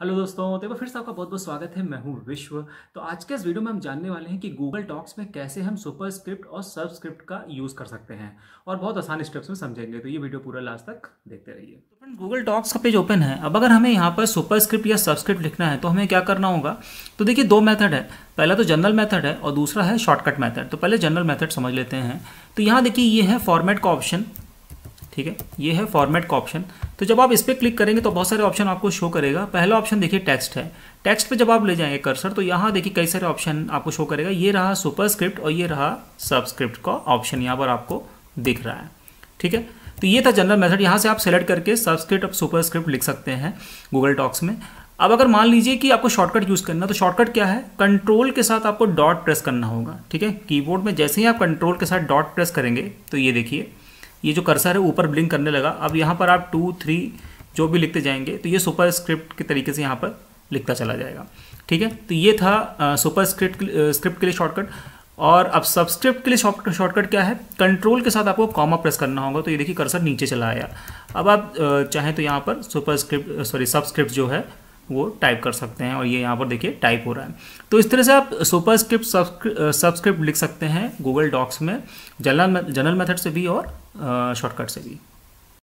hello दोस्तों तो फिर से आपका बहुत बहुत स्वागत है मैं हूँ विश्व तो आज के इस वीडियो में हम जानने वाले हैं कि गूगल डॉक्स में कैसे हम सुपरस्क्रिप्ट और सबस्क्रिप्ट का यूज़ कर सकते हैं और बहुत आसान स्टेप्स में समझेंगे तो ये वीडियो पूरा लास्ट तक देखते रहिए तो फ्रेंड गूगल डॉक्स का पेज ओपन है अब अगर हमें यहाँ पर सुपरस्क्रिप्ट या सबस्क्रिप्ट लिखना है तो हमें क्या करना होगा तो देखिए दो मैथड है पहला तो जनरल मैथड है और दूसरा है शॉर्टकट मैथड तो पहले जनरल मैथड समझ लेते हैं तो यहाँ देखिए ये है फॉर्मेट का ऑप्शन ठीक है ये है फॉर्मेट का ऑप्शन तो जब आप इस पर क्लिक करेंगे तो बहुत सारे ऑप्शन आपको शो करेगा पहला ऑप्शन देखिए टेक्स्ट है टेक्स्ट पे जब आप ले जाएंगे कर्सर तो यहाँ देखिए कई सारे ऑप्शन आपको शो करेगा ये रहा सुपरस्क्रिप्ट और ये रहा सबस्क्रिप्ट का ऑप्शन यहाँ पर आपको दिख रहा है ठीक है तो ये था जनरल मेथड यहाँ से आप सेलेक्ट करके सबस्क्रिप्ट और सुपरस्क्रिप्ट लिख सकते हैं गूगल टॉक्स में अब अगर मान लीजिए कि आपको शॉर्टकट यूज़ करना तो शॉर्टकट क्या है कंट्रोल के साथ आपको डॉट प्रेस करना होगा ठीक है कीबोर्ड में जैसे ही आप कंट्रोल के साथ डॉट प्रेस करेंगे तो ये देखिए ये जो कर्सर है ऊपर ब्लिंक करने लगा अब यहाँ पर आप टू थ्री जो भी लिखते जाएंगे तो ये सुपर स्क्रिप्ट के तरीके से यहाँ पर लिखता चला जाएगा ठीक है तो ये था सुपर स्क्रिप्ट स्क्रिप्ट के लिए शॉर्टकट और अब सबस्क्रिप्ट के लिए शॉर्टकट क्या है कंट्रोल के साथ आपको कॉमा प्रेस करना होगा तो ये देखिए कर्सर नीचे चला आया अब आप चाहें तो यहाँ पर सुपर स्क्रिप्ट सॉरी सबस्क्रिप्ट जो है वो टाइप कर सकते हैं और ये यहाँ पर देखिए टाइप हो रहा है तो इस तरह से आप सुपर स्क्रिप्ट सबस्क्रिप्ट लिख सकते हैं गूगल डॉक्स में जनरल जनरल मेथड से भी और शॉर्टकट से भी